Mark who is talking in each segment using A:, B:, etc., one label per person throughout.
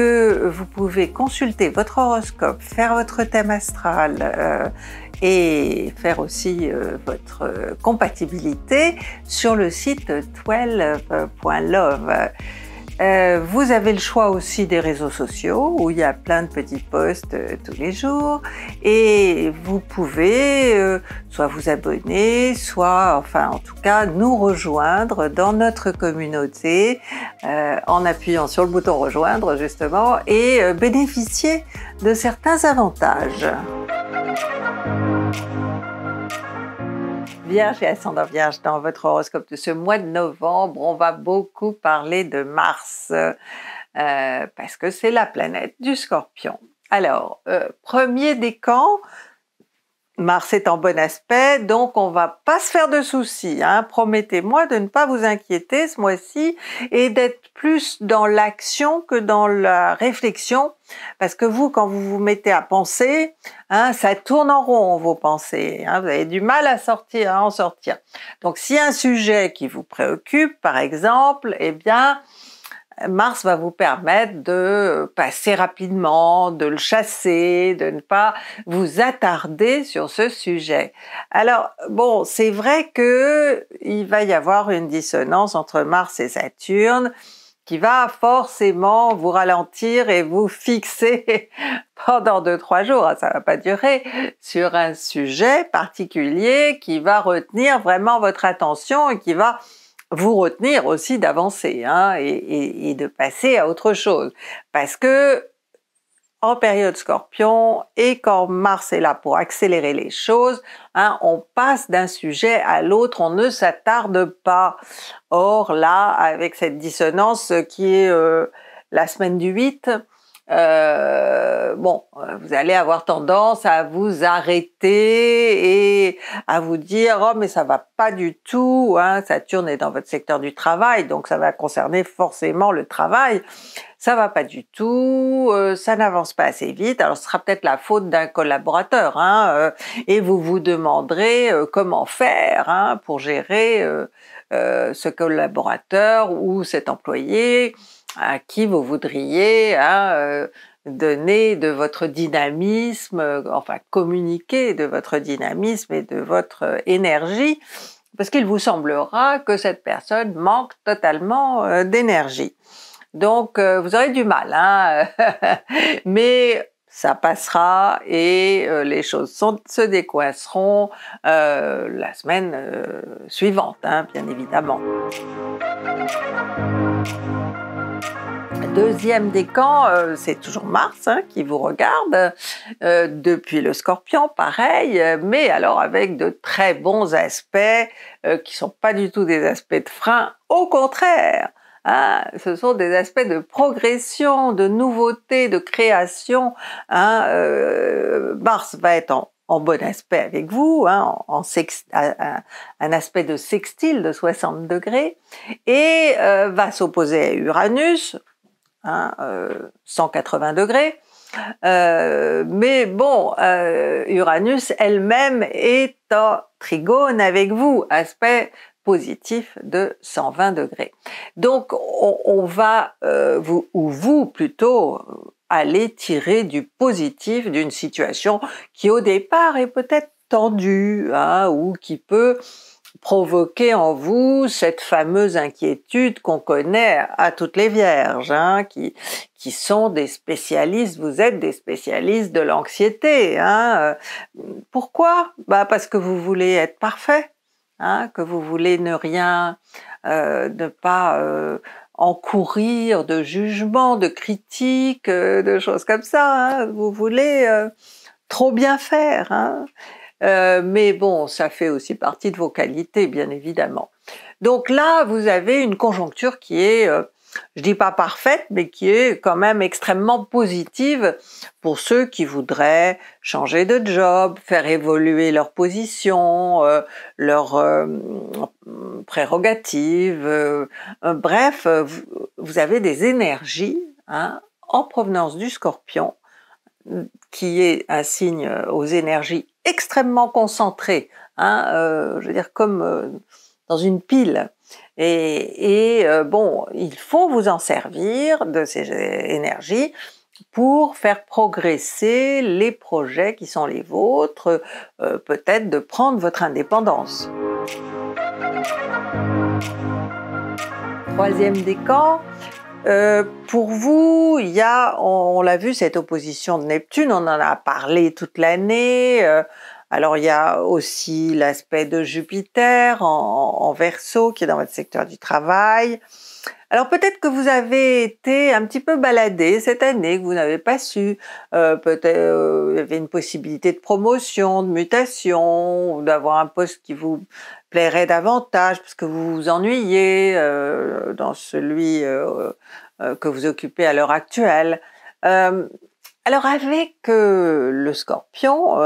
A: vous pouvez consulter votre horoscope, faire votre thème astral euh, et faire aussi euh, votre compatibilité sur le site twelve.love. Euh, vous avez le choix aussi des réseaux sociaux où il y a plein de petits posts euh, tous les jours et vous pouvez euh, soit vous abonner, soit enfin en tout cas nous rejoindre dans notre communauté en appuyant sur le bouton rejoindre justement et bénéficier de certains avantages. Vierge et ascendant Vierge, dans votre horoscope de ce mois de novembre, on va beaucoup parler de Mars, euh, parce que c'est la planète du scorpion. Alors, euh, premier décan, Mars est en bon aspect, donc on va pas se faire de soucis. Hein. Promettez-moi de ne pas vous inquiéter ce mois-ci et d'être plus dans l'action que dans la réflexion, parce que vous, quand vous vous mettez à penser, hein, ça tourne en rond vos pensées. Hein. Vous avez du mal à sortir, à en sortir. Donc, si un sujet qui vous préoccupe, par exemple, eh bien, Mars va vous permettre de passer rapidement, de le chasser, de ne pas vous attarder sur ce sujet. Alors bon, c'est vrai que il va y avoir une dissonance entre Mars et Saturne qui va forcément vous ralentir et vous fixer pendant deux trois jours, ah, ça va pas durer, sur un sujet particulier qui va retenir vraiment votre attention et qui va vous retenir aussi d'avancer hein, et, de passer à autre chose. Parce que en période scorpion et quand Mars est là pour accélérer les choses, hein, on passe d'un sujet à l'autre, on ne s'attarde pas. Or là, avec cette dissonance qui est euh, la semaine du 8, euh, bon, euh, vous allez avoir tendance à vous arrêter et à vous dire oh mais ça va pas du tout, hein, Saturne est dans votre secteur du travail, donc ça va concerner forcément le travail ça va pas du tout, euh, ça n'avance pas assez vite. Alors ce sera peut-être la faute d'un collaborateur, hein, euh, et vous vous demanderez euh, comment faire hein, pour gérer ce collaborateur ou cet employé à qui vous voudriez hein, donner de votre dynamisme, enfin communiquer de votre dynamisme et de votre énergie, parce qu'il vous semblera que cette personne manque totalement d'énergie. Donc, euh, vous aurez du mal, hein. mais ça passera et euh, les choses se décoinceront euh, la semaine suivante, hein, bien évidemment. Deuxième décan, c'est toujours Mars hein, qui vous regarde depuis le Scorpion, pareil, mais alors avec de très bons aspects qui qui sont pas du tout des aspects de frein, au contraire. Ah, ce sont des aspects de progression, de nouveauté, de création. Hein, euh, Mars va être en, bon aspect avec vous, hein, en, un, aspect de sextile de 60 degrés, et euh, va s'opposer à Uranus, 180 hein, euh, degrés. mais bon, Uranus elle-même est en trigone avec vous, aspect positif de 120 degrés. Donc on, va, euh, vous, ou vous plutôt, euh, aller tirer du positif d'une situation qui au départ est peut-être tendue hein, ou qui peut provoquer en vous cette fameuse inquiétude qu'on connaît à toutes les vierges, hein, qui, qui sont des spécialistes, vous êtes des spécialistes de l'anxiété. Hein. Euh, pourquoi bah Parce que vous voulez être parfait. Hein, que vous voulez ne rien, euh, ne pas euh, encourir de jugements, de critiques, euh, de choses comme ça. Hein. vous voulez trop bien faire. Hein. mais bon, ça fait aussi partie de vos qualités, bien évidemment. Donc là, vous avez une conjoncture qui est je dis pas parfaite, mais qui est quand même extrêmement positive pour ceux qui voudraient changer de job, faire évoluer leur position, euh, leur leurs prérogatives. Euh, euh, bref, vous avez des énergies hein, en provenance du scorpion, qui est un signe aux énergies extrêmement concentrées, hein, je veux dire comme dans une pile. Et, euh, bon, il faut vous en servir de ces énergies pour faire progresser les projets qui sont les vôtres, euh, peut-être de prendre votre indépendance. Troisième décan, euh, pour vous, il y a, on, l'a vu, cette opposition de Neptune, on en a parlé toute l'année, euh, alors il y a aussi l'aspect de Jupiter en, en verso qui est dans votre secteur du travail. Alors peut-être que vous avez été un petit peu baladé cette année, que vous n'avez pas su. Euh, peut-être qu'il euh, il y avait une possibilité de promotion, de mutation, d'avoir un poste qui vous plairait davantage parce que vous vous ennuyez euh, dans celui que vous occupez à l'heure actuelle. alors avec le scorpion,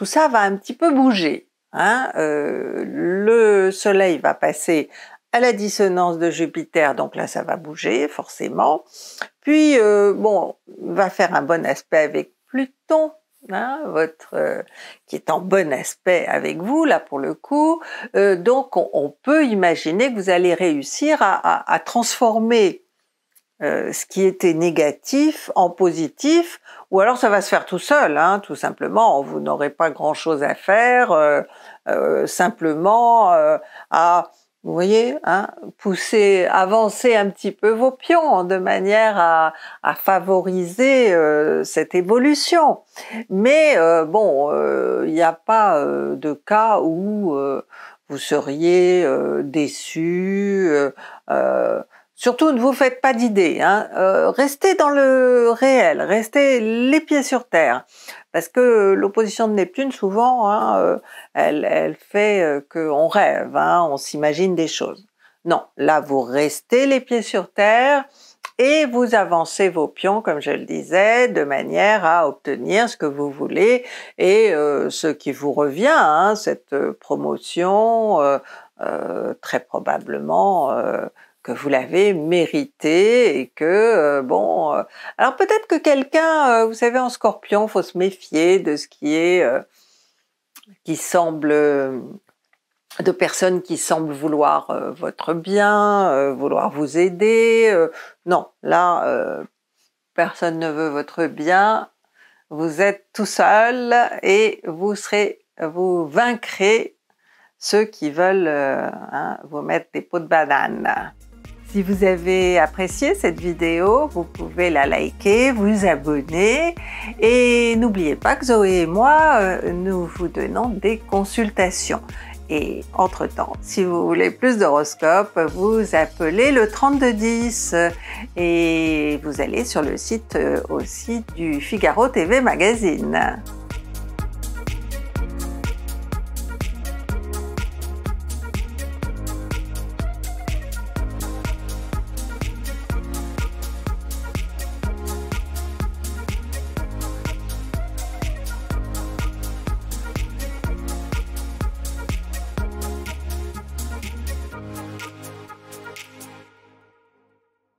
A: tout ça va un petit peu bouger. Hein euh, le Soleil va passer à la dissonance de Jupiter, donc là ça va bouger forcément. Puis euh, bon, va faire un bon aspect avec Pluton, hein, votre euh, qui est en bon aspect avec vous là pour le coup. donc on, peut imaginer que vous allez réussir à transformer euh, ce qui était négatif en positif, ou alors ça va se faire tout seul, hein, tout simplement. Vous n'aurez pas grand-chose à faire, euh, euh, simplement à, vous voyez, hein, pousser, avancer un petit peu vos pions de manière à, favoriser cette évolution. Mais bon, il n'y a pas de cas où vous seriez déçu. Surtout, ne vous faites pas d'idées. Hein. Euh, restez dans le réel, restez les pieds sur terre. Parce que l'opposition de Neptune, souvent, hein, euh, elle, fait euh, qu'on rêve, hein, on s'imagine des choses. Non, là, vous restez les pieds sur terre et vous avancez vos pions, comme je le disais, de manière à obtenir ce que vous voulez et ce qui vous revient, cette promotion, très probablement vous l'avez mérité et que euh, bon euh, alors peut-être que quelqu'un euh, vous savez en scorpion faut se méfier de ce qui est qui semble de personnes qui semblent vouloir votre bien vouloir vous aider non là personne ne veut votre bien vous êtes tout seul et vous serez vous vaincrez ceux qui veulent hein, vous mettre des pots de banane. Si vous avez apprécié cette vidéo, vous pouvez la liker, vous abonner et n'oubliez pas que Zoé et moi, euh, nous vous donnons des consultations. Et entre-temps, si vous voulez plus d'horoscopes, vous appelez le 3210 et vous allez sur le site euh, aussi du Figaro TV Magazine.